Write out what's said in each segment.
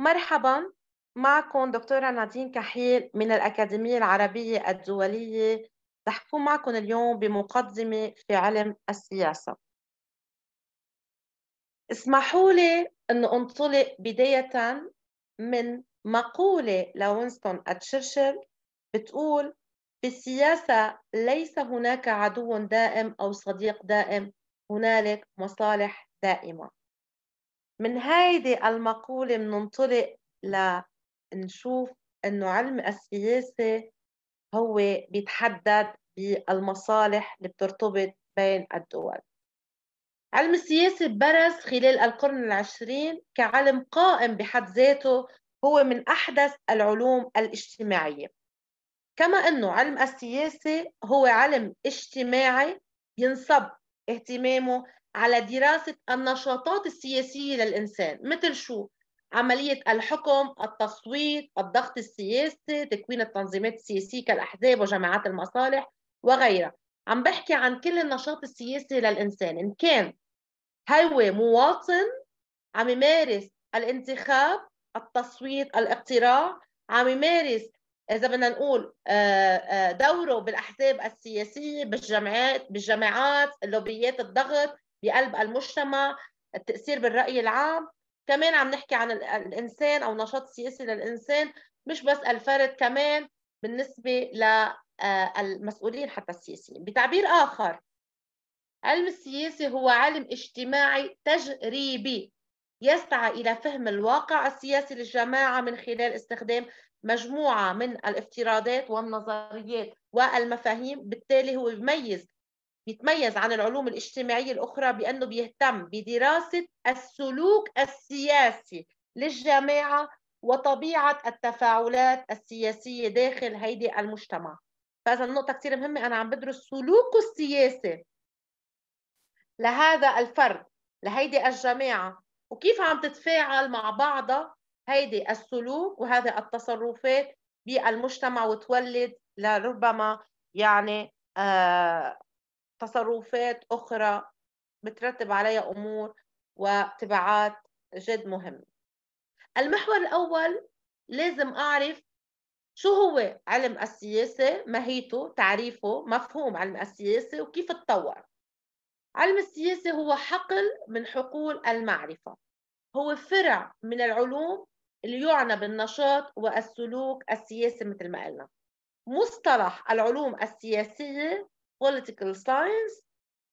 مرحبا معكم دكتورة نادين كحيل من الأكاديمية العربية الدولية تحكون معكم اليوم بمقدمة في علم السياسة اسمحوا لي أن أنطلق بداية من مقولة لوينستون تشرشل بتقول في السياسة ليس هناك عدو دائم أو صديق دائم هنالك مصالح دائمة من هيدي المقولة بننطلق لنشوف أنه علم السياسة هو بيتحدد بالمصالح اللي بترتبط بين الدول علم السياسة برز خلال القرن العشرين كعلم قائم بحد ذاته هو من أحدث العلوم الاجتماعية كما أنه علم السياسة هو علم اجتماعي ينصب اهتمامه على دراسة النشاطات السياسية للإنسان مثل شو؟ عملية الحكم، التصويت، الضغط السياسي، تكوين التنظيمات السياسية كالأحزاب وجماعات المصالح وغيرها عم بحكي عن كل النشاط السياسي للإنسان إن كان هو مواطن عم يمارس الانتخاب التصويت الاقتراع عم يمارس اذا بدنا نقول آه، آه، دوره بالاحزاب السياسيه بالجمعيات بالجماعات اللوبيات الضغط بقلب المجتمع التأثير بالرأي العام كمان عم نحكي عن الإنسان أو نشاط سياسي للإنسان مش بس الفرد كمان بالنسبة للمسؤولين آه، حتى السياسيين بتعبير آخر علم السياسي هو علم اجتماعي تجريبي يسعى إلى فهم الواقع السياسي للجماعة من خلال استخدام مجموعة من الافتراضات والنظريات والمفاهيم بالتالي هو يميز بيتميز عن العلوم الاجتماعية الأخرى بأنه بيهتم بدراسة السلوك السياسي للجماعة وطبيعة التفاعلات السياسية داخل هيدي المجتمع فإذا النقطة كثير مهمة أنا عم بدرس سلوكه السياسي لهذا الفرد لهيدي الجماعة وكيف عم تتفاعل مع بعضها هيدي السلوك وهذه التصرفات بالمجتمع وتولد لربما يعني آه تصرفات أخرى بترتب عليها أمور وتبعات جد مهمة المحور الأول لازم أعرف شو هو علم السياسة ماهيته تعريفه مفهوم علم السياسة وكيف تطور علم السياسة هو حقل من حقول المعرفة هو فرع من العلوم اللي يعنى بالنشاط والسلوك السياسي مثل ما قلنا مصطلح العلوم السياسية political science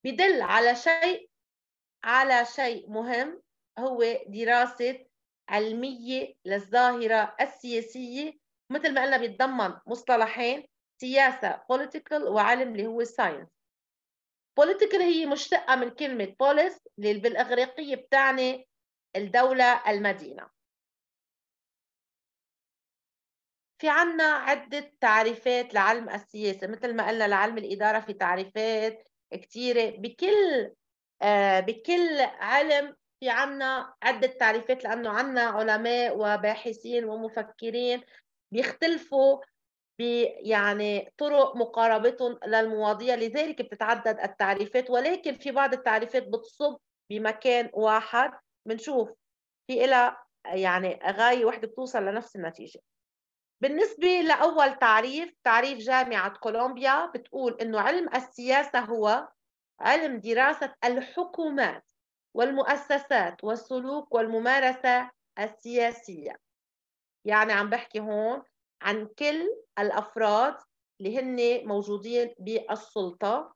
بدل على شيء على شيء مهم هو دراسة علمية للظاهرة السياسية مثل ما قلنا بيتضمن مصطلحين سياسة political وعلم اللي هو science political هي مشتقة من كلمة polis اللي بالإغريقية بتعني الدولة المدينة في عنا عدة تعريفات لعلم السياسة مثل ما قلنا لعلم الإدارة في تعريفات كثيرة بكل آه بكل علم في عنا عدة تعريفات لأنه عنا علماء وباحثين ومفكرين بيختلفوا يعني طرق مقاربتهم للمواضيع لذلك بتتعدد التعريفات ولكن في بعض التعريفات بتصب بمكان واحد بنشوف في إلى يعني غاية واحدة بتوصل لنفس النتيجة بالنسبة لأول تعريف تعريف جامعة كولومبيا بتقول أنه علم السياسة هو علم دراسة الحكومات والمؤسسات والسلوك والممارسة السياسية يعني عم بحكي هون عن كل الأفراد اللي هن موجودين بالسلطة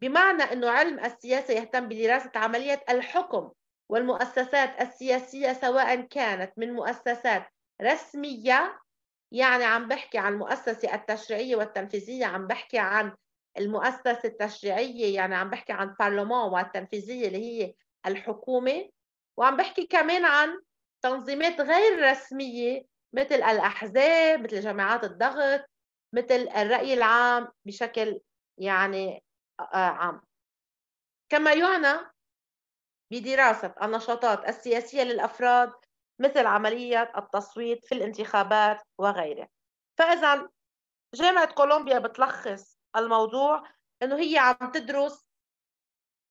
بمعنى أنه علم السياسة يهتم بدراسة عملية الحكم والمؤسسات السياسية سواء كانت من مؤسسات رسمية يعني عم بحكي عن المؤسسة التشريعية والتنفيذية عم بحكي عن المؤسسة التشريعية يعني عم بحكي عن البرلمان والتنفيذية اللي هي الحكومة وعم بحكي كمان عن تنظيمات غير رسمية مثل الأحزاب مثل جماعات الضغط مثل الرأي العام بشكل يعني آه، عام كما يعنى بدراسة النشاطات السياسية للأفراد مثل عملية التصويت في الانتخابات وغيره فإذا جامعة كولومبيا بتلخص الموضوع أنه هي عم تدرس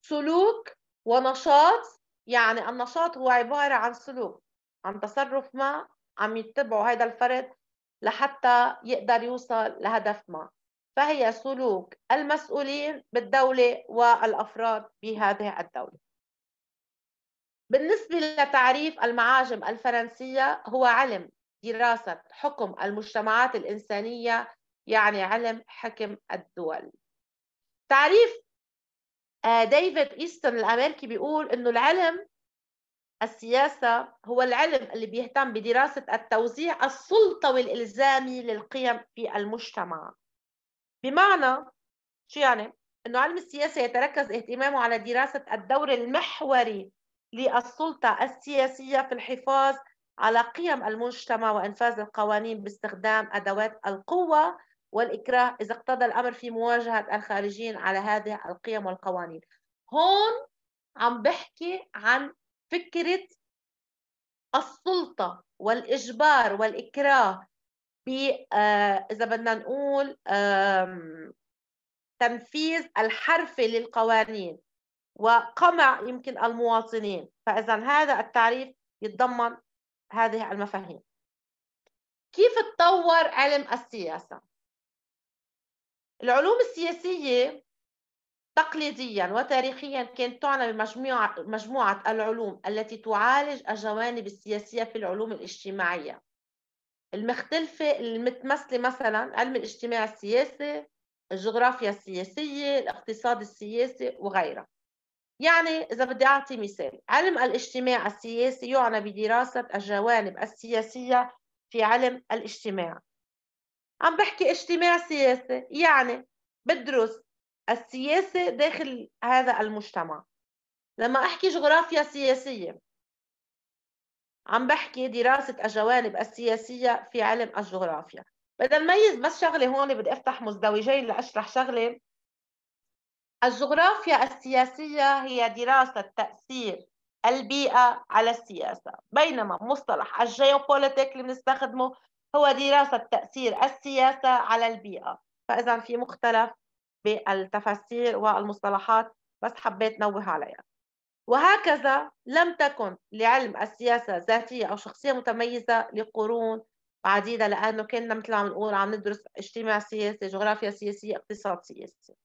سلوك ونشاط يعني النشاط هو عبارة عن سلوك عن تصرف ما عم يتبعه هذا الفرد لحتى يقدر يوصل لهدف ما فهي سلوك المسؤولين بالدولة والأفراد بهذه الدولة بالنسبة لتعريف المعاجم الفرنسية هو علم دراسة حكم المجتمعات الإنسانية يعني علم حكم الدول تعريف آه، ديفيد إيستون الأمريكي بيقول إنه العلم السياسة هو العلم اللي بيهتم بدراسة التوزيع السلطوي الإلزامي للقيم في المجتمع بمعنى شو يعني؟ إنه علم السياسة يتركز اهتمامه على دراسة الدور المحوري للسلطة السياسية في الحفاظ على قيم المجتمع وإنفاذ القوانين باستخدام أدوات القوة والإكراه إذا اقتضى الأمر في مواجهة الخارجين على هذه القيم والقوانين هون عم بحكي عن فكرة السلطة والإجبار والإكراه ب آه، إذا بدنا نقول تنفيذ الحرفي للقوانين وقمع يمكن المواطنين فإذا هذا التعريف يتضمن هذه المفاهيم كيف تطور علم السياسة؟ العلوم السياسية تقليديا وتاريخيا كانت تعنى بمجموعة مجموعة العلوم التي تعالج الجوانب السياسية في العلوم الاجتماعية المختلفة المتمثلة مثلا علم الاجتماع السياسي الجغرافيا السياسية الاقتصاد السياسي وغيرها يعني إذا بدي أعطي مثال علم الاجتماع السياسي يعنى بدراسة الجوانب السياسية في علم الاجتماع عم بحكي اجتماع سياسي يعني بدرس السياسة داخل هذا المجتمع لما أحكي جغرافيا سياسية عم بحكي دراسة الجوانب السياسية في علم الجغرافيا بدنا نميز بس شغلة هون بدي أفتح مزدوجين لأشرح شغلة الجغرافيا السياسية هي دراسة تأثير البيئة على السياسة بينما مصطلح الجيوبوليتيك اللي بنستخدمه هو دراسة تأثير السياسة على البيئة فإذا في مختلف بالتفاسير والمصطلحات بس حبيت نوه عليها وهكذا لم تكن لعلم السياسة ذاتية أو شخصية متميزة لقرون عديدة لأنه كنا مثل ما عم نقول عم ندرس اجتماع سياسي جغرافيا سياسية اقتصاد سياسي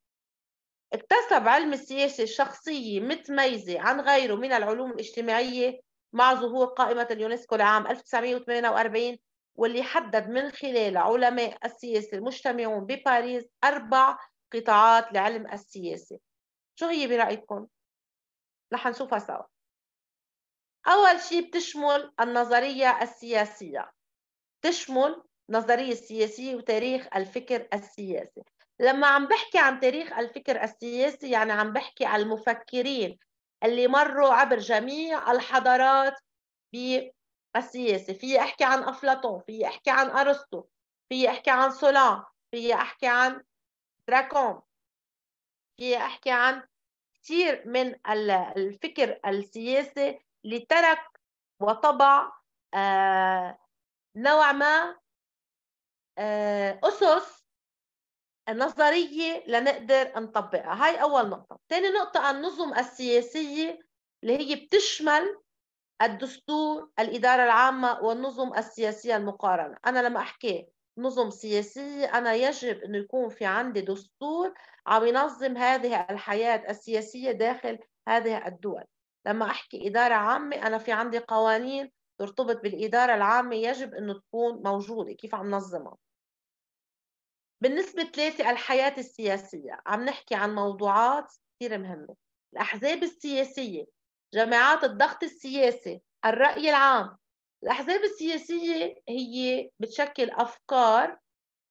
اكتسب علم السياسة شخصية متميزة عن غيره من العلوم الاجتماعية مع ظهور قائمة اليونسكو لعام 1948 واللي حدد من خلال علماء السياسة المجتمعون بباريس أربع قطاعات لعلم السياسة شو هي برأيكم؟ رح نشوفها سوا أول شيء بتشمل النظرية السياسية تشمل نظرية السياسية وتاريخ الفكر السياسي لما عم بحكي عن تاريخ الفكر السياسي يعني عم بحكي عن المفكرين اللي مروا عبر جميع الحضارات بالسياسة في أحكي عن أفلاطون في أحكي عن أرسطو في أحكي عن سولان في أحكي عن دراكون في أحكي عن كثير من الفكر السياسي اللي ترك وطبع آه، نوع ما آه، أسس نظرية لنقدر نطبقها هاي أول نقطة ثاني نقطة النظم السياسية اللي هي بتشمل الدستور الإدارة العامة والنظم السياسية المقارنة أنا لما أحكي نظم سياسية أنا يجب أن يكون في عندي دستور عم ينظم هذه الحياة السياسية داخل هذه الدول لما أحكي إدارة عامة أنا في عندي قوانين ترتبط بالإدارة العامة يجب أن تكون موجودة كيف عم نظمها بالنسبة ثلاثة الحياة السياسية عم نحكي عن موضوعات كثير مهمة الأحزاب السياسية جماعات الضغط السياسي الرأي العام الأحزاب السياسية هي بتشكل أفكار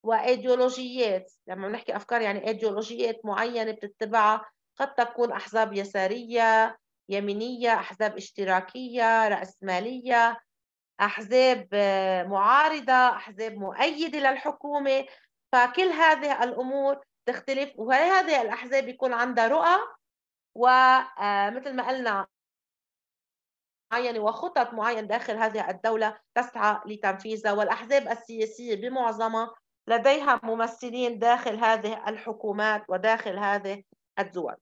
وأيديولوجيات لما بنحكي أفكار يعني أيديولوجيات معينة بتتبعها قد تكون أحزاب يسارية يمينية أحزاب اشتراكية رأسمالية أحزاب آه، معارضة أحزاب مؤيدة للحكومة فكل هذه الامور تختلف وهذه الاحزاب بيكون عندها رؤى ومثل آه، ما قلنا معينة وخطط معينة داخل هذه الدولة تسعى لتنفيذها والأحزاب السياسية بمعظمها لديها ممثلين داخل هذه الحكومات وداخل هذه الدول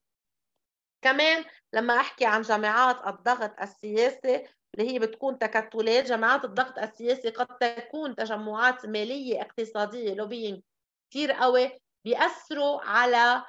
كمان لما أحكي عن جماعات الضغط السياسي اللي هي بتكون تكتلات جماعات الضغط السياسي قد تكون تجمعات مالية اقتصادية لوبينج كثير قوي بيأثروا على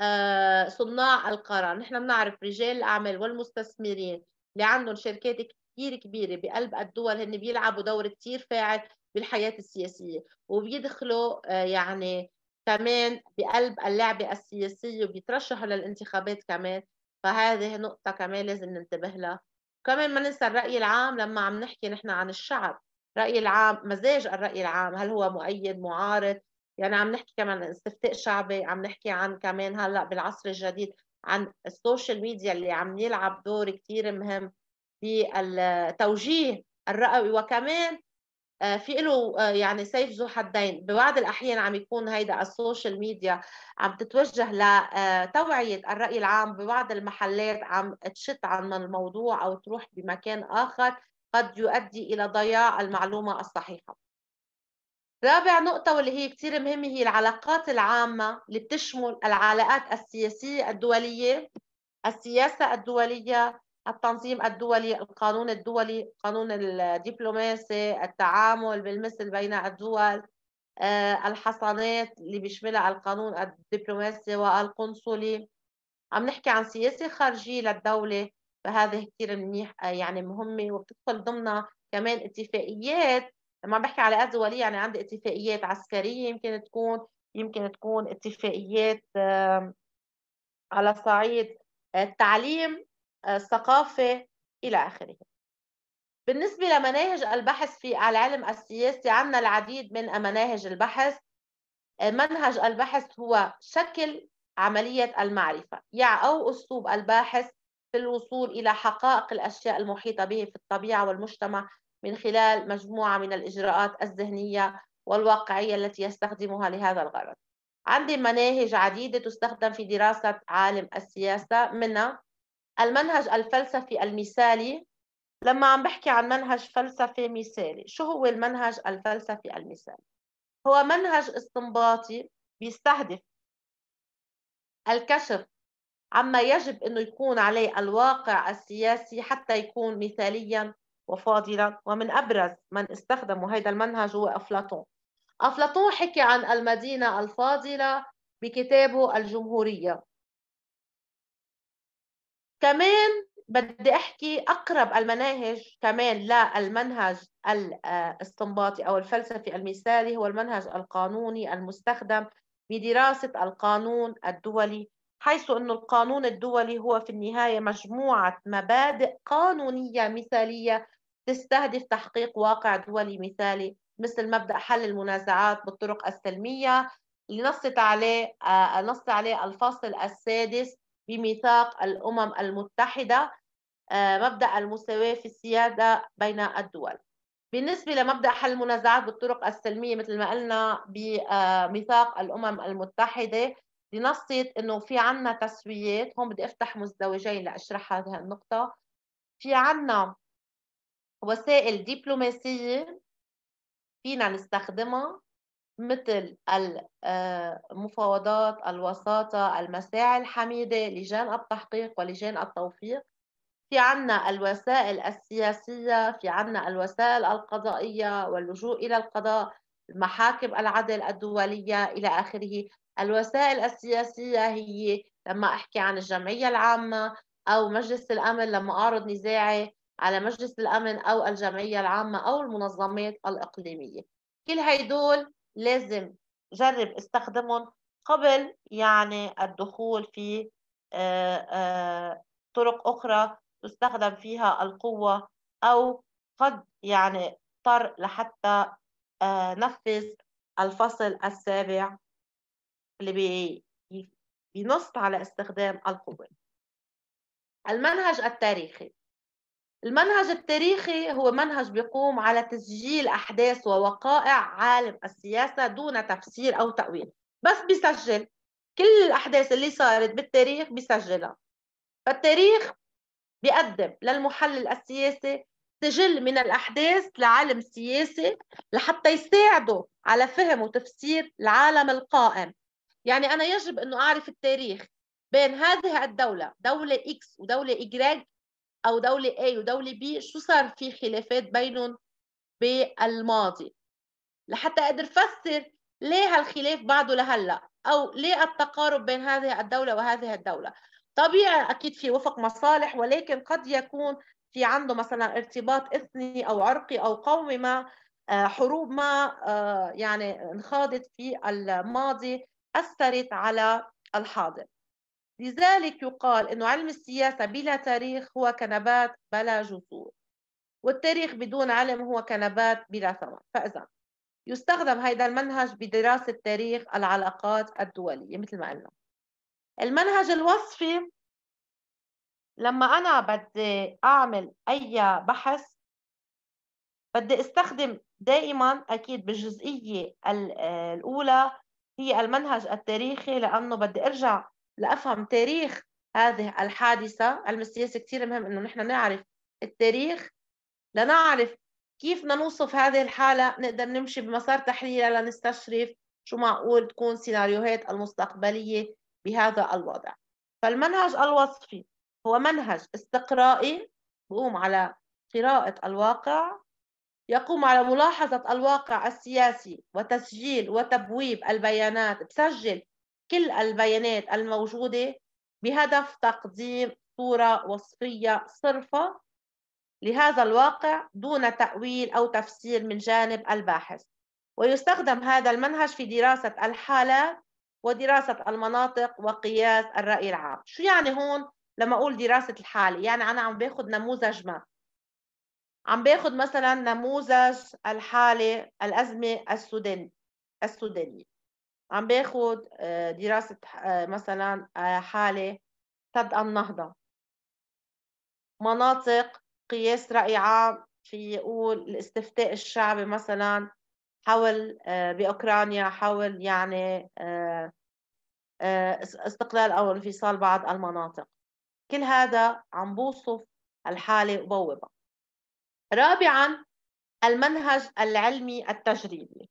آه، صناع القرار، نحن بنعرف رجال الاعمال والمستثمرين اللي عندهم شركات كثير كبيره بقلب الدول هن بيلعبوا دور كثير فاعل بالحياه السياسيه وبيدخلوا آه، يعني كمان بقلب اللعبه السياسيه وبيترشحوا للانتخابات كمان فهذه نقطه كمان لازم ننتبه لها كمان ما ننسى الراي العام لما عم نحكي نحن عن الشعب الراي العام مزاج الراي العام هل هو مؤيد معارض يعني عم نحكي كمان استفتاء شعبي عم نحكي عن كمان هلا بالعصر الجديد عن السوشيال ميديا اللي عم يلعب دور كثير مهم بالتوجيه الرئوي وكمان آه، في له آه، يعني سيف ذو حدين ببعض الاحيان عم يكون هيدا السوشيال ميديا عم تتوجه لتوعيه آه، الراي العام ببعض المحلات عم تشت عن الموضوع او تروح بمكان اخر قد يؤدي الى ضياع المعلومه الصحيحه رابع نقطة واللي هي كثير مهمة هي العلاقات العامة اللي بتشمل العلاقات السياسية الدولية السياسة الدولية التنظيم الدولي القانون الدولي القانون الدبلوماسي التعامل بالمثل بين الدول آه، الحصانات اللي بيشملها القانون الدبلوماسي والقنصلي عم نحكي عن سياسة خارجية للدولة فهذه كثير منيح آه، يعني مهمة وبتدخل ضمنها كمان اتفاقيات لما بحكي على عقد دوليه يعني عندي اتفاقيات عسكريه يمكن تكون يمكن تكون اتفاقيات على صعيد التعليم آه، الثقافه الى اخره بالنسبة لمناهج البحث في العلم السياسي عندنا العديد من مناهج البحث آه، منهج البحث هو شكل عملية المعرفة يعني أو أسلوب الباحث في الوصول إلى حقائق الأشياء المحيطة به في الطبيعة والمجتمع من خلال مجموعة من الإجراءات الذهنية والواقعية التي يستخدمها لهذا الغرض عندي مناهج عديدة تستخدم في دراسة عالم السياسة منها المنهج الفلسفي المثالي لما عم بحكي عن منهج فلسفي مثالي شو هو المنهج الفلسفي المثالي هو منهج استنباطي بيستهدف الكشف عما يجب انه يكون عليه الواقع السياسي حتى يكون مثاليا وفاضلا ومن أبرز من استخدموا هذا المنهج هو أفلاطون أفلاطون حكي عن المدينة الفاضلة بكتابه الجمهورية كمان بدي أحكي أقرب المناهج كمان للمنهج الاستنباطي أو الفلسفي المثالي هو المنهج القانوني المستخدم بدراسة القانون الدولي حيث أن القانون الدولي هو في النهاية مجموعة مبادئ قانونية مثالية تستهدف تحقيق واقع دولي مثالي مثل مبدأ حل المنازعات بالطرق السلمية اللي آه، نصت عليه نص عليه الفصل السادس بميثاق الأمم المتحدة آه، مبدأ المساواة في السيادة بين الدول بالنسبة لمبدأ حل المنازعات بالطرق السلمية مثل ما قلنا بميثاق آه، الأمم المتحدة لنصت انه في عنا تسويات هون بدي افتح مزدوجين لاشرح هذه النقطة في عنا وسائل دبلوماسية فينا نستخدمها مثل المفاوضات آه، الوساطة المساعي الحميدة لجان التحقيق ولجان التوفيق في عنا الوسائل السياسية في عنا الوسائل القضائية واللجوء إلى القضاء محاكم العدل الدولية إلى آخره الوسائل السياسية هي لما أحكي عن الجمعية العامة أو مجلس الأمن لما أعرض نزاعي على مجلس الأمن أو الجمعية العامة أو المنظمات الإقليمية كل هيدول لازم جرب استخدمهم قبل يعني الدخول في آه، آه، طرق أخرى تستخدم فيها القوة أو قد يعني اضطر لحتى آه، نفذ الفصل السابع اللي بينص على استخدام القوة المنهج التاريخي المنهج التاريخي هو منهج بيقوم على تسجيل أحداث ووقائع عالم السياسة دون تفسير أو تأويل بس بيسجل كل الأحداث اللي صارت بالتاريخ بيسجلها فالتاريخ بيقدم للمحلل السياسي سجل من الأحداث لعالم سياسي لحتى يساعده على فهم وتفسير العالم القائم يعني أنا يجب أنه أعرف التاريخ بين هذه الدولة دولة إكس ودولة إجراج او دوله A ودوله B شو صار في خلافات بينهم بالماضي لحتى اقدر فسر ليه هالخلاف بعده لهلا او ليه التقارب بين هذه الدوله وهذه الدوله طبيعي اكيد في وفق مصالح ولكن قد يكون في عنده مثلا ارتباط اثني او عرقي او قومي ما آه، حروب ما آه، يعني انخاضت في الماضي اثرت على الحاضر لذلك يقال أن علم السياسة بلا تاريخ هو كنبات بلا جذور والتاريخ بدون علم هو كنبات بلا ثمر فإذا يستخدم هذا المنهج بدراسة تاريخ العلاقات الدولية مثل ما قلنا المنهج الوصفي لما أنا بدي أعمل أي بحث بدي أستخدم دائما أكيد بالجزئية الأولى هي المنهج التاريخي لأنه بدي أرجع لافهم تاريخ هذه الحادثه علم السياسه كثير مهم انه نحن نعرف التاريخ لنعرف كيف بدنا نوصف هذه الحاله نقدر نمشي بمسار تحليلها لنستشرف شو معقول تكون سيناريوهات المستقبليه بهذا الوضع فالمنهج الوصفي هو منهج استقرائي بقوم على قراءة الواقع يقوم على ملاحظة الواقع السياسي وتسجيل وتبويب البيانات بسجل كل البيانات الموجودة بهدف تقديم صورة وصفية صرفة لهذا الواقع دون تأويل أو تفسير من جانب الباحث ويستخدم هذا المنهج في دراسة الحالات ودراسة المناطق وقياس الرأي العام شو يعني هون لما أقول دراسة الحالة يعني أنا عم باخد نموذج ما عم باخد مثلا نموذج الحالة الأزمة السودانية السودانية عم باخذ آه، دراسة آه، مثلا آه، حالة سد النهضة مناطق قياس رأي عام في يقول الاستفتاء الشعبي مثلا حول بأوكرانيا حول يعني استقلال أو انفصال بعض المناطق كل هذا عم بوصف الحالة وبوبها رابعا المنهج العلمي التجريبي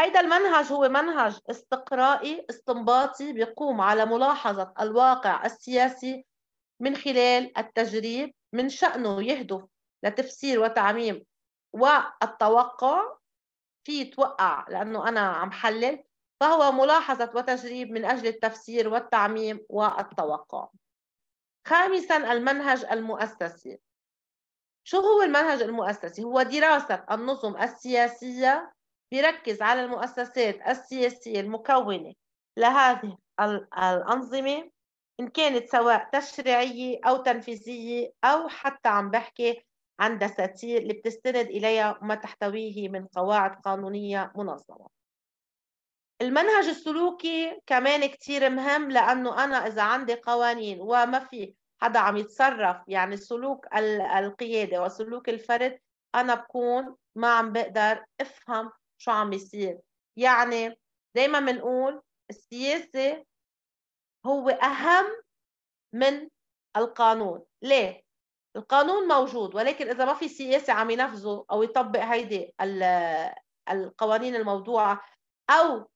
هيدا المنهج هو منهج استقرائي استنباطي بيقوم على ملاحظة الواقع السياسي من خلال التجريب من شأنه يهدف لتفسير وتعميم والتوقع في توقع لأنه أنا عم حلل فهو ملاحظة وتجريب من أجل التفسير والتعميم والتوقع خامسا المنهج المؤسسي شو هو المنهج المؤسسي؟ هو دراسة النظم السياسية بيركز على المؤسسات السياسية المكونة لهذه الأنظمة إن كانت سواء تشريعية أو تنفيذية أو حتى عم بحكي عن دساتير اللي بتستند إليها وما تحتويه من قواعد قانونية منظمة المنهج السلوكي كمان كتير مهم لأنه أنا إذا عندي قوانين وما في حدا عم يتصرف يعني سلوك القيادة وسلوك الفرد أنا بكون ما عم بقدر أفهم شو عم بيصير يعني دايما بنقول السياسة هو أهم من القانون ليه؟ القانون موجود ولكن إذا ما في سياسة عم ينفذه أو يطبق هيدي القوانين الموضوعة أو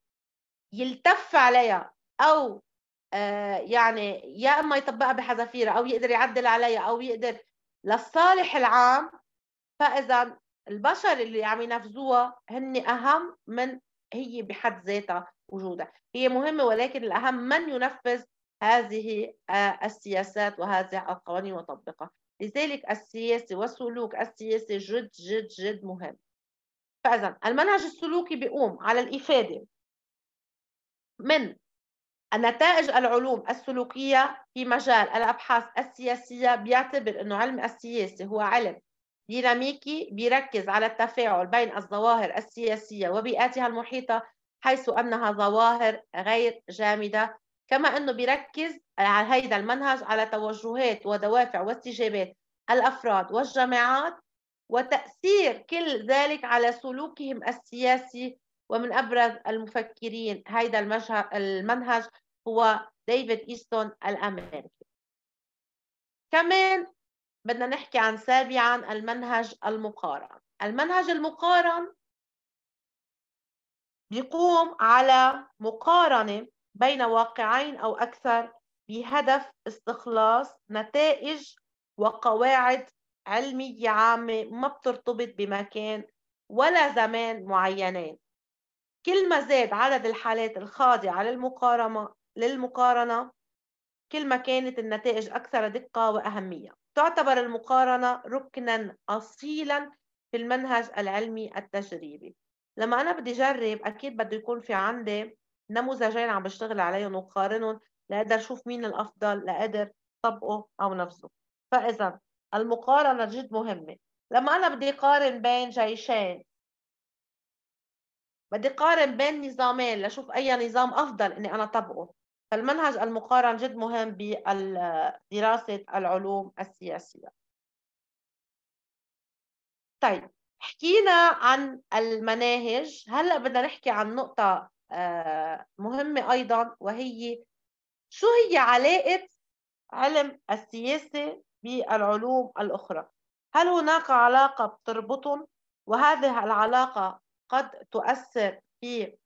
يلتف عليها أو آه، يعني يا إما يطبقها بحذافيرها أو يقدر يعدل عليها أو يقدر للصالح العام فإذا البشر اللي عم ينفذوها هن اهم من هي بحد ذاتها وجودها هي مهمه ولكن الاهم من ينفذ هذه آه، السياسات وهذه القوانين وتطبيقها لذلك السياسه والسلوك السياسي جد جد جد مهم فاذا المنهج السلوكي بيقوم على الافاده من نتائج العلوم السلوكية في مجال الأبحاث السياسية بيعتبر أنه علم السياسه هو علم ديناميكي بيركز على التفاعل بين الظواهر السياسية وبيئاتها المحيطة حيث أنها ظواهر غير جامدة كما أنه بيركز على هذا المنهج على توجهات ودوافع واستجابات الأفراد والجماعات وتأثير كل ذلك على سلوكهم السياسي ومن أبرز المفكرين هذا المنهج هو ديفيد إيستون الأمريكي كمان بدنا نحكي عن سابعا المنهج المقارن المنهج المقارن بيقوم على مقارنة بين واقعين أو أكثر بهدف استخلاص نتائج وقواعد علمية عامة ما بترتبط بمكان ولا زمان معينين كل ما زاد عدد الحالات الخاضعة للمقارنة للمقارنة كل ما كانت النتائج أكثر دقة وأهمية تعتبر المقارنة ركنا أصيلا في المنهج العلمي التجريبي لما أنا بدي أجرب أكيد بده يكون في عندي نموذجين عم بشتغل عليهم وقارنهم لأقدر أشوف مين الأفضل لأقدر طبقه أو نفسه فإذا المقارنة جد مهمة لما أنا بدي أقارن بين جيشين بدي أقارن بين نظامين لأشوف أي نظام أفضل إني أنا طبقه المنهج المقارن جد مهم بدراسة العلوم السياسية طيب حكينا عن المناهج هلا بدنا نحكي عن نقطة آه، مهمة أيضا وهي شو هي علاقة علم السياسة بالعلوم الأخرى هل هناك علاقة بتربطهم وهذه العلاقة قد تؤثر في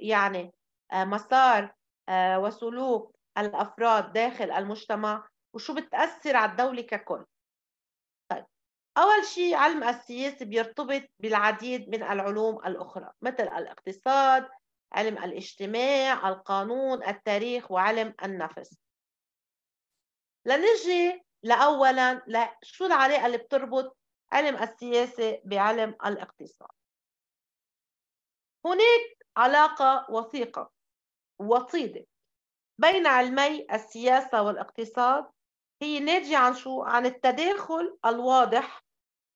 يعني آه، مسار آه، وسلوك الافراد داخل المجتمع وشو بتاثر على الدوله ككل طيب اول شيء علم السياسه بيرتبط بالعديد من العلوم الاخرى مثل الاقتصاد علم الاجتماع القانون التاريخ وعلم النفس لنجي لاولا لشو العلاقه اللي بتربط علم السياسه بعلم الاقتصاد هناك علاقه وثيقه وطيدة بين علمي السياسة والاقتصاد هي ناتجة عن شو؟ عن التداخل الواضح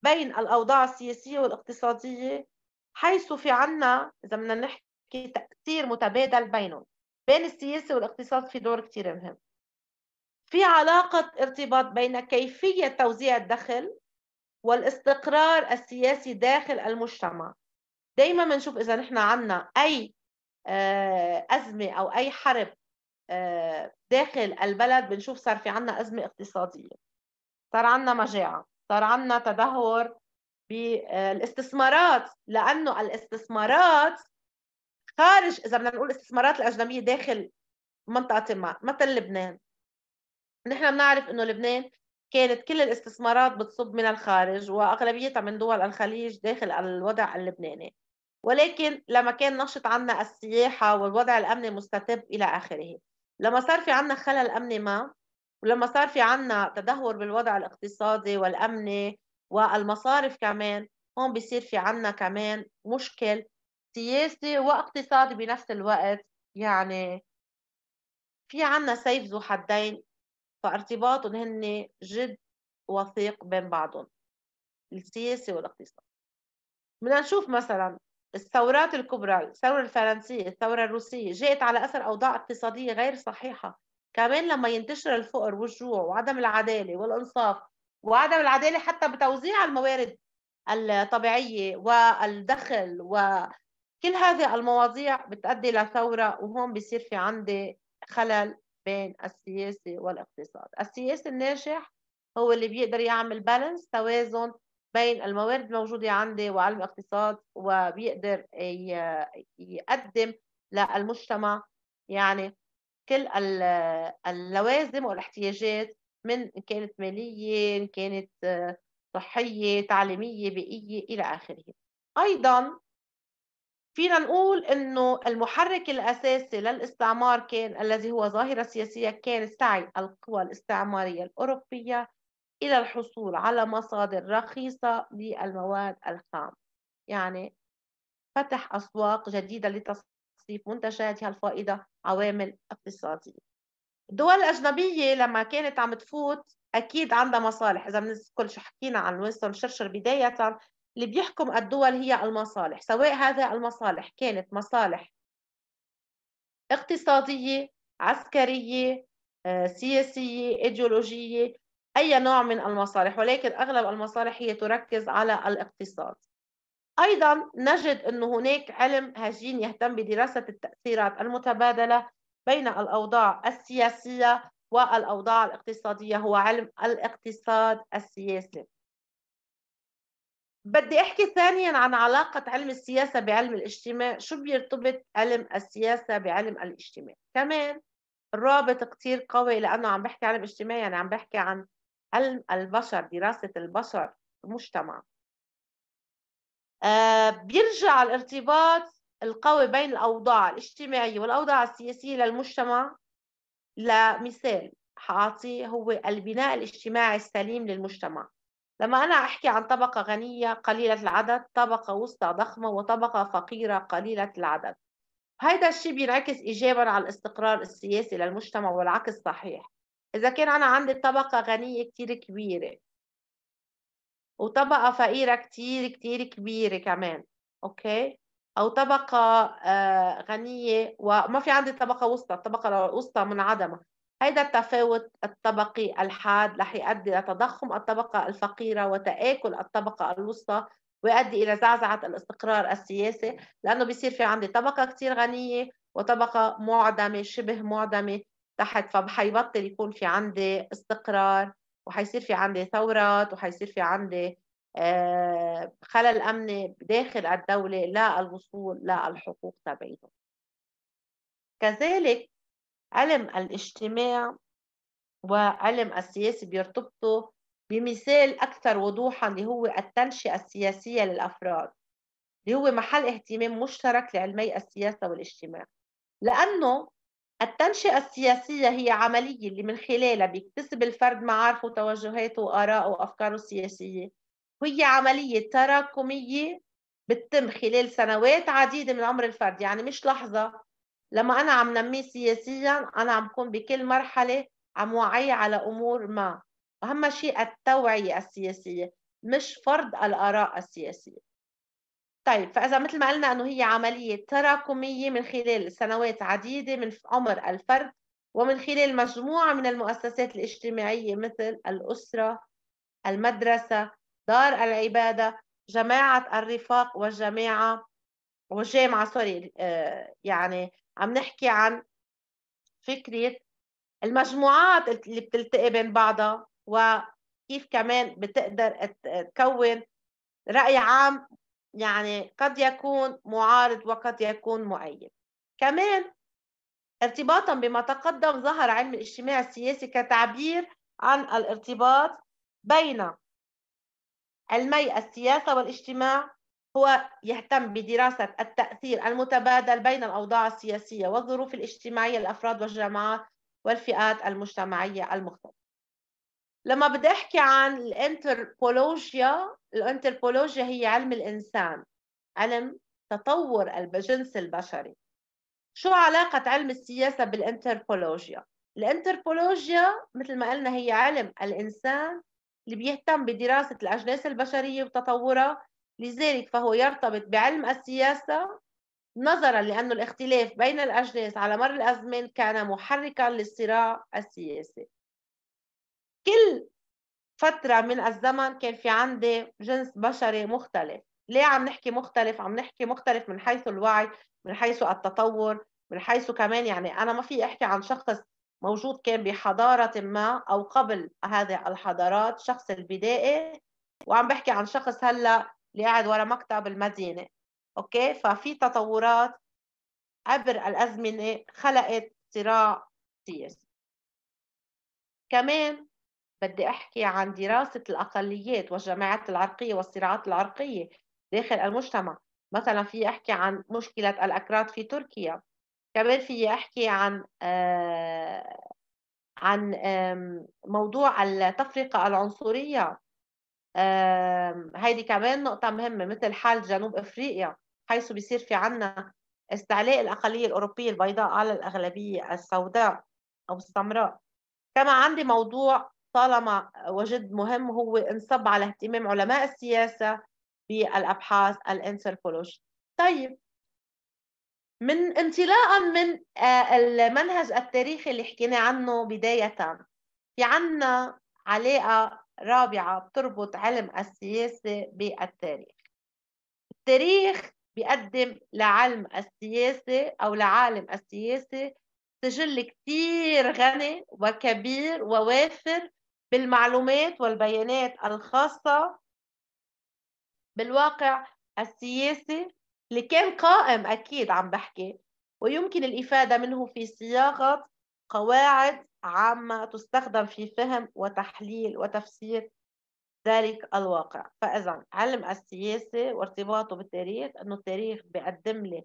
بين الأوضاع السياسية والاقتصادية حيث في عنا إذا بدنا نحكي تأثير متبادل بينهم بين السياسة والاقتصاد في دور كثير مهم في علاقة ارتباط بين كيفية توزيع الدخل والاستقرار السياسي داخل المجتمع دايما بنشوف إذا نحن عنا أي آه، أزمة أو أي حرب آه، داخل البلد بنشوف صار في عنا أزمة اقتصادية صار عنا مجاعة صار عنا تدهور بالاستثمارات آه، لأنه الاستثمارات خارج إذا بدنا نقول الاستثمارات الأجنبية داخل منطقة ما مثل لبنان نحن بنعرف إنه لبنان كانت كل الاستثمارات بتصب من الخارج وأغلبيتها من دول الخليج داخل الوضع اللبناني ولكن لما كان نشط عنا السياحة والوضع الأمني مستتب إلى آخره لما صار في عنا خلل أمني ما ولما صار في عنا تدهور بالوضع الاقتصادي والأمني والمصارف كمان هون بصير في عنا كمان مشكل سياسي واقتصادي بنفس الوقت يعني في عنا سيف ذو حدين فارتباطهم هن جد وثيق بين بعضهم السياسي والاقتصادي بدنا نشوف مثلا الثورات الكبرى الثورة الفرنسية الثورة الروسية جاءت على أثر أوضاع اقتصادية غير صحيحة كمان لما ينتشر الفقر والجوع وعدم العدالة والإنصاف وعدم العدالة حتى بتوزيع الموارد الطبيعية والدخل وكل هذه المواضيع بتؤدي لثورة وهون بصير في عندي خلل بين السياسة والاقتصاد السياسي الناجح هو اللي بيقدر يعمل بالانس توازن بين الموارد الموجوده عندي وعلم اقتصاد وبيقدر يقدم للمجتمع يعني كل اللوازم والاحتياجات من إن كانت مالية إن كانت صحية تعليمية بيئية إلى آخره أيضا فينا نقول انه المحرك الاساسي للاستعمار كان الذي هو ظاهره سياسيه كان سعي القوى الاستعماريه الاوروبيه إلى الحصول على مصادر رخيصة للمواد الخام يعني فتح أسواق جديدة لتصنيف منتجاتها الفائضة عوامل اقتصادية الدول الأجنبية لما كانت عم تفوت أكيد عندها مصالح إذا بنذكر شو حكينا عن وينستون شرشر بداية اللي بيحكم الدول هي المصالح سواء هذه المصالح كانت مصالح اقتصادية عسكرية آه، سياسية إيديولوجية أي نوع من المصالح ولكن أغلب المصالح هي تركز على الاقتصاد أيضا نجد أن هناك علم هجين يهتم بدراسة التأثيرات المتبادلة بين الأوضاع السياسية والأوضاع الاقتصادية هو علم الاقتصاد السياسي بدي أحكي ثانيا عن علاقة علم السياسة بعلم الاجتماع شو بيرتبط علم السياسة بعلم الاجتماع كمان الرابط كتير قوي لأنه عم بحكي عن الاجتماع يعني عم بحكي عن البشر دراسة البشر المجتمع آه، بيرجع الارتباط القوي بين الأوضاع الاجتماعية والأوضاع السياسية للمجتمع لمثال حأعطيه هو البناء الاجتماعي السليم للمجتمع لما أنا أحكي عن طبقة غنية قليلة العدد طبقة وسطى ضخمة وطبقة فقيرة قليلة العدد هذا الشيء بينعكس إيجابا على الاستقرار السياسي للمجتمع والعكس صحيح إذا كان أنا عندي طبقة غنية كتير كبيرة وطبقة فقيرة كتير كتير كبيرة كمان أوكي أو طبقة آه، غنية وما في عندي طبقة وسطى الطبقة الوسطى منعدمة هيدا التفاوت الطبقي الحاد رح يؤدي لتضخم الطبقة الفقيرة وتآكل الطبقة الوسطى ويؤدي إلى زعزعة الاستقرار السياسي لأنه بيصير في عندي طبقة كتير غنية وطبقة معدمة شبه معدمة تحت فحيبطل يكون في عندي استقرار وحيصير في عندي ثورات وحيصير في عندي آه، خلل أمني داخل الدولة لا الوصول لا الحقوق تبعيتهم كذلك علم الاجتماع وعلم السياسي بيرتبطوا بمثال أكثر وضوحا اللي هو التنشئة السياسية للأفراد اللي هو محل اهتمام مشترك لعلمي السياسة والاجتماع لأنه التنشئة السياسية هي عملية اللي من خلالها بيكتسب الفرد معارفه وتوجهاته وآراءه وأفكاره السياسية وهي عملية تراكمية بتتم خلال سنوات عديدة من عمر الفرد يعني مش لحظة لما أنا عم نميه سياسيا أنا عم بكون بكل مرحلة عم وعيه على أمور ما أهم شيء التوعية السياسية مش فرض الآراء السياسية طيب فإذا مثل ما قلنا أنه هي عملية تراكمية من خلال سنوات عديدة من عمر الفرد ومن خلال مجموعة من المؤسسات الاجتماعية مثل الأسرة، المدرسة، دار العبادة، جماعة الرفاق والجماعة والجامعة سوري آه، يعني عم نحكي عن فكرة المجموعات اللي بتلتقي بين بعضها وكيف كمان بتقدر تكون رأي عام يعني قد يكون معارض وقد يكون مؤيد كمان ارتباطا بما تقدم ظهر علم الاجتماع السياسي كتعبير عن الارتباط بين علمي السياسة والاجتماع هو يهتم بدراسة التأثير المتبادل بين الأوضاع السياسية والظروف الاجتماعية للأفراد والجماعات والفئات المجتمعية المختلفة لما بدي احكي عن الانتربولوجيا الانتربولوجيا هي علم الانسان علم تطور الجنس البشري شو علاقة علم السياسة بالانتربولوجيا؟ الانتربولوجيا مثل ما قلنا هي علم الإنسان اللي بيهتم بدراسة الأجناس البشرية وتطورها لذلك فهو يرتبط بعلم السياسة نظرا لأن الاختلاف بين الأجناس على مر الأزمان كان محركا للصراع السياسي كل فترة من الزمن كان في عندي جنس بشري مختلف ليه عم نحكي مختلف؟ عم نحكي مختلف من حيث الوعي من حيث التطور من حيث كمان يعني أنا ما في أحكي عن شخص موجود كان بحضارة ما أو قبل هذه الحضارات شخص البدائي وعم بحكي عن شخص هلأ اللي قاعد ورا مكتب المدينة أوكي ففي تطورات عبر الأزمنة خلقت صراع سياسي كمان بدي أحكي عن دراسة الأقليات والجماعات العرقية والصراعات العرقية داخل المجتمع مثلا في أحكي عن مشكلة الأكراد في تركيا كمان في أحكي عن آه عن آه موضوع التفرقة العنصرية آه هيدي كمان نقطة مهمة مثل حال جنوب أفريقيا حيث بيصير في عنا استعلاء الأقلية الأوروبية البيضاء على الأغلبية السوداء أو السمراء كما عندي موضوع طالما وجد مهم هو انصب على اهتمام علماء السياسة بالأبحاث الانثروبولوجية طيب من انطلاقا من آه، المنهج التاريخي اللي حكينا عنه بداية في عنا علاقة رابعة بتربط علم السياسة بالتاريخ التاريخ بيقدم لعلم السياسة أو لعالم السياسة سجل كتير غني وكبير ووافر بالمعلومات والبيانات الخاصة بالواقع السياسي اللي كان قائم أكيد عم بحكي ويمكن الإفادة منه في صياغة قواعد عامة تستخدم في فهم وتحليل وتفسير ذلك الواقع فإذا علم السياسة وارتباطه بالتاريخ أنه التاريخ بيقدم لي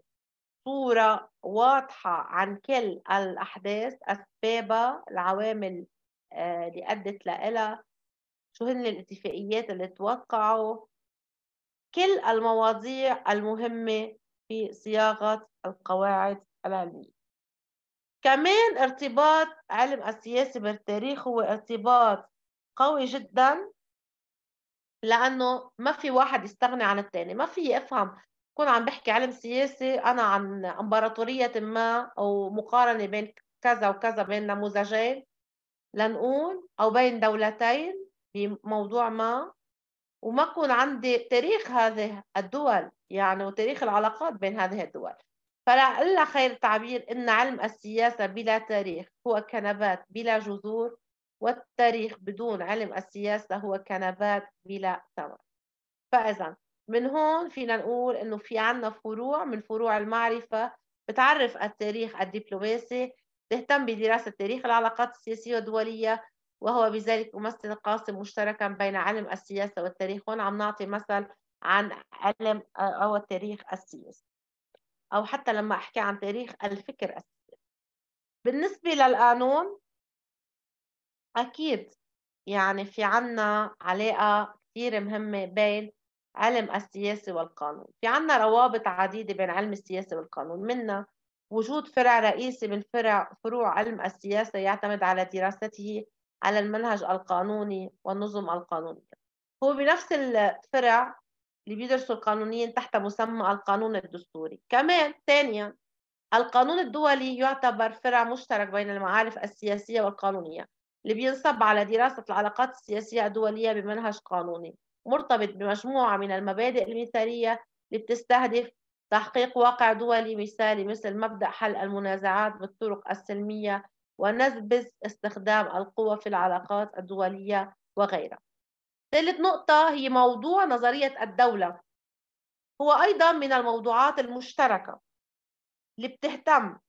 صورة واضحة عن كل الأحداث أسبابها العوامل اللي آه، أدت لإلها شو هن الاتفاقيات اللي توقعوا كل المواضيع المهمة في صياغة القواعد العلمية كمان ارتباط علم السياسة بالتاريخ هو ارتباط قوي جدا لأنه ما في واحد يستغني عن الثاني ما في أفهم كون عم بحكي علم سياسي أنا عن إمبراطورية ما أو مقارنة بين كذا وكذا بين نموذجين لنقول او بين دولتين بموضوع ما وما يكون عندي تاريخ هذه الدول يعني وتاريخ العلاقات بين هذه الدول فلا الا خير تعبير ان علم السياسه بلا تاريخ هو كنبات بلا جذور والتاريخ بدون علم السياسه هو كنبات بلا ثمر فاذا من هون فينا نقول انه في عندنا فروع من فروع المعرفه بتعرف التاريخ الدبلوماسي تهتم بدراسة تاريخ العلاقات السياسية والدولية وهو بذلك يمثل قاسم مشتركا بين علم السياسة والتاريخ هنا عم نعطي مثل عن علم آه، أو التاريخ السياسي أو حتى لما أحكي عن تاريخ الفكر السياسي بالنسبة للقانون أكيد يعني في عنا علاقة كثير مهمة بين علم السياسة والقانون في عنا روابط عديدة بين علم السياسة والقانون منها وجود فرع رئيسي من فرع فروع علم السياسة يعتمد على دراسته على المنهج القانوني والنظم القانونية هو بنفس الفرع اللي بيدرسوا القانونيين تحت مسمى القانون الدستوري كمان ثانيا القانون الدولي يعتبر فرع مشترك بين المعارف السياسية والقانونية اللي بينصب على دراسة العلاقات السياسية الدولية بمنهج قانوني مرتبط بمجموعة من المبادئ المثالية اللي بتستهدف تحقيق واقع دولي مثالي مثل مبدأ حل المنازعات بالطرق السلمية ونذبذ استخدام القوى في العلاقات الدولية وغيرها ثالث نقطة هي موضوع نظرية الدولة هو أيضا من الموضوعات المشتركة اللي بتهتم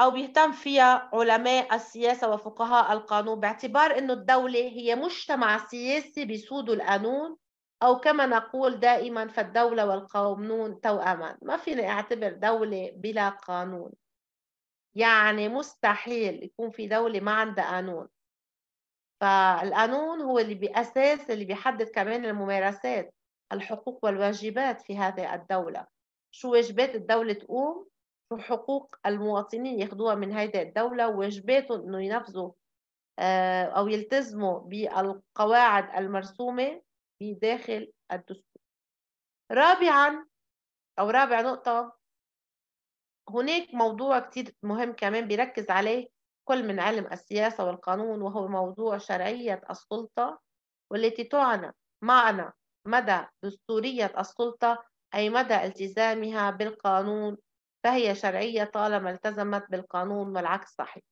أو بيهتم فيها علماء السياسة وفقهاء القانون باعتبار أنه الدولة هي مجتمع سياسي بيسود القانون أو كما نقول دائما فالدولة والقوم نون توأمان ما فينا أعتبر دولة بلا قانون يعني مستحيل يكون في دولة ما عندها قانون فالقانون هو اللي بأساس اللي بيحدد كمان الممارسات الحقوق والواجبات في هذه الدولة شو واجبات الدولة تقوم شو حقوق المواطنين ياخدوها من هذه الدولة واجباتهم إنه ينفذوا آه، أو يلتزموا بالقواعد المرسومة في داخل الدستور رابعا أو رابع نقطة هناك موضوع كتير مهم كمان بيركز عليه كل من علم السياسة والقانون وهو موضوع شرعية السلطة والتي تعنى معنى مدى دستورية السلطة أي مدى التزامها بالقانون فهي شرعية طالما التزمت بالقانون والعكس صحيح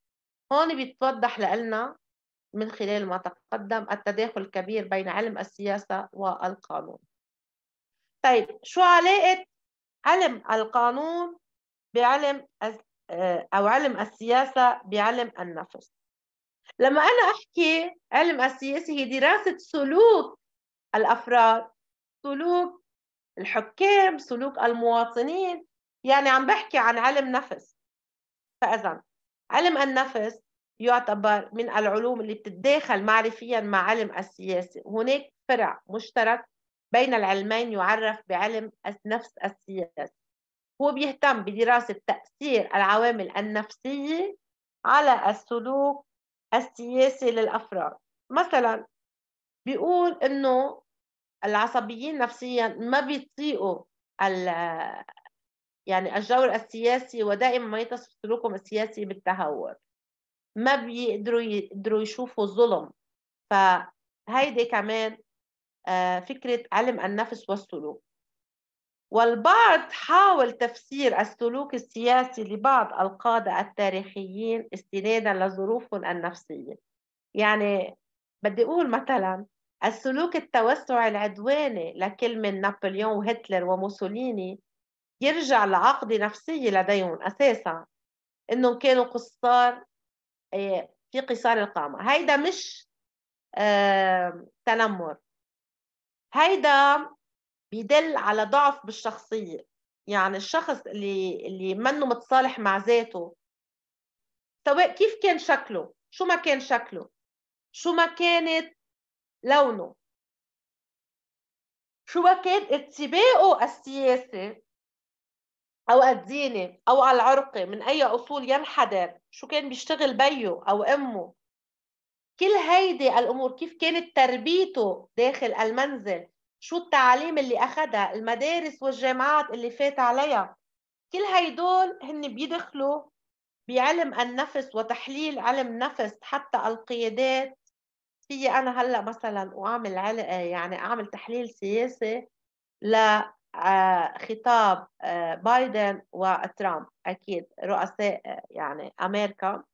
هون بيتوضح لنا من خلال ما تقدم التداخل الكبير بين علم السياسة والقانون طيب شو علاقة علم القانون بعلم آه، أو علم السياسة بعلم النفس لما أنا أحكي علم السياسة هي دراسة سلوك الأفراد سلوك الحكام سلوك المواطنين يعني عم بحكي عن علم نفس فإذا علم النفس يعتبر من العلوم اللي بتتداخل معرفيا مع علم السياسة هناك فرع مشترك بين العلمين يعرف بعلم نفس السياسة هو بيهتم بدراسة تأثير العوامل النفسية على السلوك السياسي للأفراد مثلا بيقول إنه العصبيين نفسيا ما بيطيقوا يعني الجور السياسي ودائما ما يتصف سلوكهم السياسي بالتهور ما بيقدروا يقدروا يشوفوا الظلم فهيدي كمان آه، فكرة علم النفس والسلوك والبعض حاول تفسير السلوك السياسي لبعض القادة التاريخيين استنادا لظروفهم النفسية يعني بدي أقول مثلا السلوك التوسعي العدواني لكلمة نابليون وهتلر وموسوليني يرجع لعقد نفسية لديهم أساسا إنهم كانوا قصار إيه، في قصار القامة هيدا مش تنمر هيدا بيدل على ضعف بالشخصية يعني الشخص اللي اللي منه متصالح مع ذاته سواء كيف كان شكله شو ما كان شكله شو ما كانت لونه شو ما كان اتباعه السياسي أو الديني أو العرقي من أي أصول ينحدر شو كان بيشتغل بيه أو أمه كل هيدي الأمور كيف كانت تربيته داخل المنزل شو التعليم اللي أخدها المدارس والجامعات اللي فات عليها كل هيدول هن بيدخلوا بعلم النفس وتحليل علم نفس حتى القيادات في أنا هلأ مثلا أعمل يعني أعمل تحليل سياسي ل آه، خطاب آه، بايدن وترامب أكيد رؤساء آه، يعني أمريكا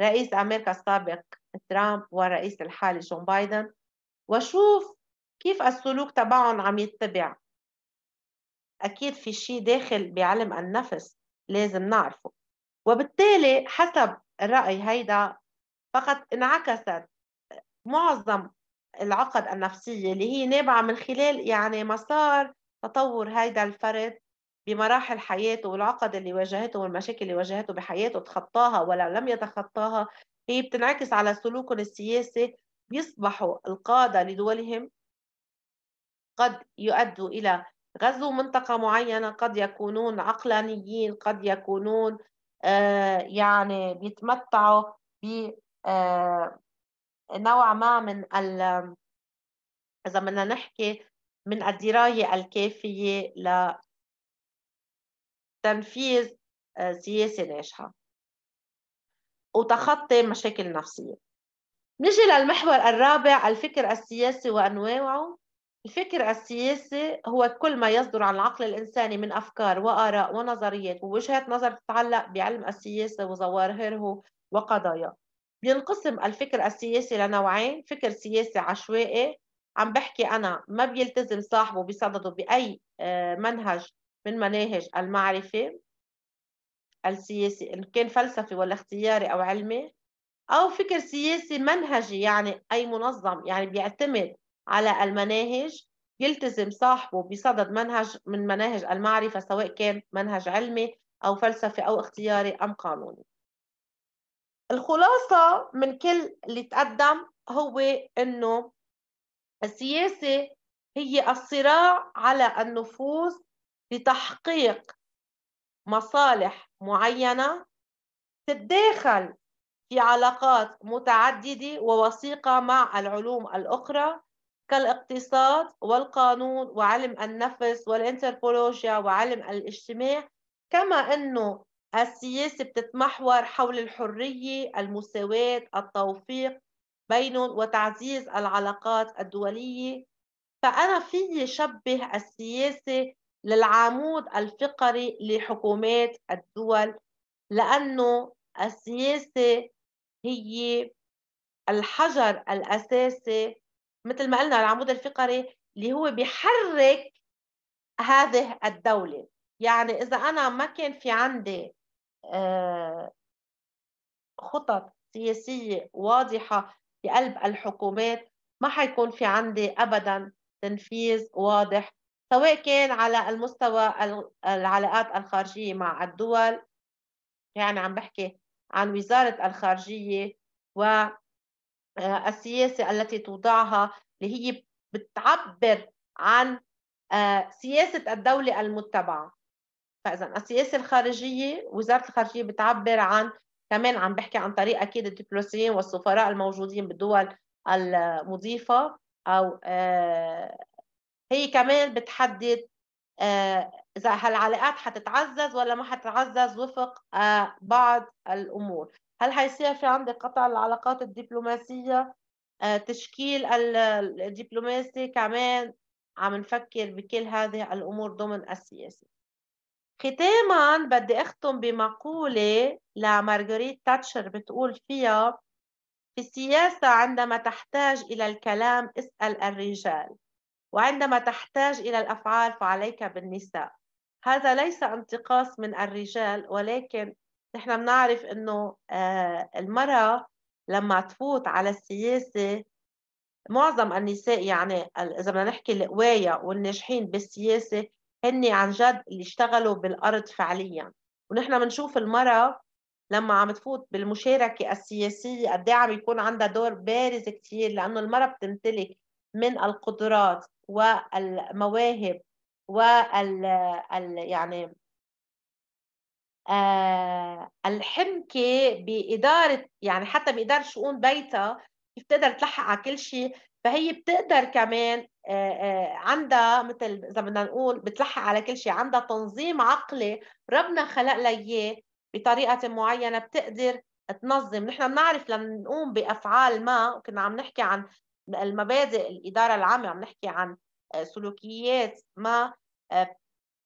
رئيس أمريكا السابق ترامب والرئيس الحالي جون بايدن وشوف كيف السلوك تبعهم عم يتبع أكيد في شيء داخل بعلم النفس لازم نعرفه وبالتالي حسب الرأي هيدا فقد انعكست معظم العقد النفسية اللي هي نابعة من خلال يعني مسار تطور هيدا الفرد بمراحل حياته والعقد اللي واجهته والمشاكل اللي واجهته بحياته تخطاها ولا لم يتخطاها هي بتنعكس على سلوكهم السياسي بيصبحوا القادة لدولهم قد يؤدوا إلى غزو منطقة معينة قد يكونون عقلانيين قد يكونون آه يعني بيتمتعوا ب آه نوع ما من إذا بدنا نحكي من الدراية الكافية لتنفيذ آه، سياسة ناجحة وتخطي مشاكل نفسية نجي للمحور الرابع الفكر السياسي وأنواعه الفكر السياسي هو كل ما يصدر عن العقل الإنساني من أفكار وآراء ونظريات ووجهات نظر تتعلق بعلم السياسة وظواهره وقضايا بينقسم الفكر السياسي لنوعين فكر سياسي عشوائي عم بحكي أنا ما بيلتزم صاحبه بصدده بأي آه، منهج من مناهج المعرفة السياسي إن كان فلسفي ولا اختياري أو علمي أو فكر سياسي منهجي يعني أي منظم يعني بيعتمد على المناهج يلتزم صاحبه بصدد منهج من مناهج المعرفة سواء كان منهج علمي أو فلسفي أو اختياري أم قانوني الخلاصة من كل اللي تقدم هو أنه السياسة هي الصراع على النفوذ لتحقيق مصالح معينة تتداخل في علاقات متعددة ووثيقة مع العلوم الأخرى كالاقتصاد والقانون وعلم النفس والانتربولوجيا وعلم الاجتماع كما أنه السياسة بتتمحور حول الحرية، المساواة، التوفيق، بينهم وتعزيز العلاقات الدولية فأنا في شبه السياسة للعمود الفقري لحكومات الدول لأنه السياسة هي الحجر الأساسي مثل ما قلنا العمود الفقري اللي هو بيحرك هذه الدولة يعني إذا أنا ما كان في عندي آه، خطط سياسية واضحة بقلب الحكومات ما حيكون في عندي ابدا تنفيذ واضح سواء كان على المستوى العلاقات الخارجيه مع الدول يعني عم بحكي عن وزاره الخارجيه و آه، السياسه التي توضعها اللي هي بتعبر عن آه، سياسه الدوله المتبعه فاذا السياسه الخارجيه وزاره الخارجيه بتعبر عن كمان عم بحكي عن طريق اكيد الدبلوماسيين والسفراء الموجودين بالدول المضيفه او آه، هي كمان بتحدد آه، اذا هالعلاقات حتتعزز ولا ما حتتعزز وفق آه، بعض الامور هل حيصير في عندي قطع العلاقات الدبلوماسيه تشكيل الدبلوماسي كمان عم نفكر بكل هذه الامور ضمن السياسه ختاما بدي أختم بمقولة لمارغريت تاتشر بتقول فيها في السياسة عندما تحتاج إلى الكلام اسأل الرجال وعندما تحتاج إلى الأفعال فعليك بالنساء هذا ليس انتقاص من الرجال ولكن نحن بنعرف انه آه، المراه لما تفوت على السياسه معظم النساء يعني اذا بدنا نحكي القوايا والناجحين بالسياسه هن عن جد اللي اشتغلوا بالارض فعليا ونحن بنشوف المراه لما عم تفوت بالمشاركه السياسيه قد إيه عم يكون عندها دور بارز كثير لانه المراه بتمتلك من القدرات والمواهب وال ال... يعني آه الحمكه باداره يعني حتى باداره شؤون بيتها كيف تقدر تلحق على كل شيء فهي بتقدر كمان آه، آه، عندها مثل اذا بدنا نقول بتلحق على كل شيء عندها تنظيم عقلي ربنا خلق لها اياه بطريقه معينه بتقدر تنظم نحن بنعرف لما نقوم بافعال ما كنا عم نحكي عن المبادئ الاداره العامه عم نحكي عن آه، سلوكيات ما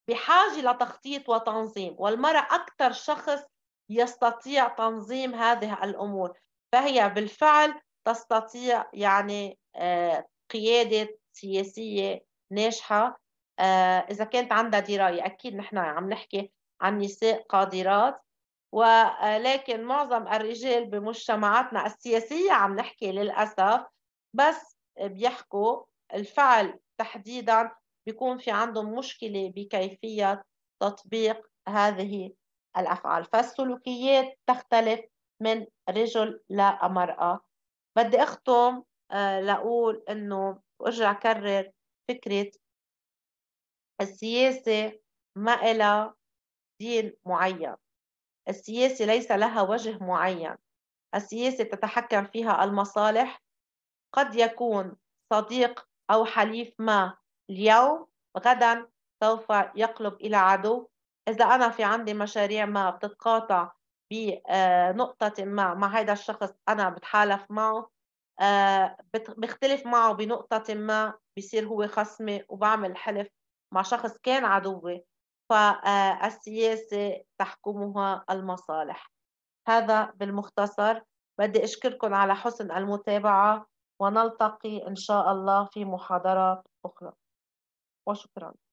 بحاجه لتخطيط وتنظيم والمراه اكثر شخص يستطيع تنظيم هذه الامور فهي بالفعل تستطيع يعني قياده سياسيه ناجحه آه، اذا كانت عندها درايه اكيد نحن عم نحكي عن نساء قادرات ولكن معظم الرجال بمجتمعاتنا السياسيه عم نحكي للاسف بس بيحكوا الفعل تحديدا بيكون في عندهم مشكله بكيفيه تطبيق هذه الافعال فالسلوكيات تختلف من رجل لمراه بدي اختم آه، لاقول انه وارجع اكرر فكره السياسه ما إلها دين معين السياسه ليس لها وجه معين السياسه تتحكم فيها المصالح قد يكون صديق او حليف ما اليوم غدا سوف يقلب الى عدو اذا انا في عندي مشاريع ما بتتقاطع بنقطة ما مع هذا الشخص أنا بتحالف معه آه، بختلف معه بنقطة ما بصير هو خصمي وبعمل حلف مع شخص كان عدوي فالسياسة آه، تحكمها المصالح هذا بالمختصر بدي أشكركم على حسن المتابعة ونلتقي إن شاء الله في محاضرات أخرى وشكراً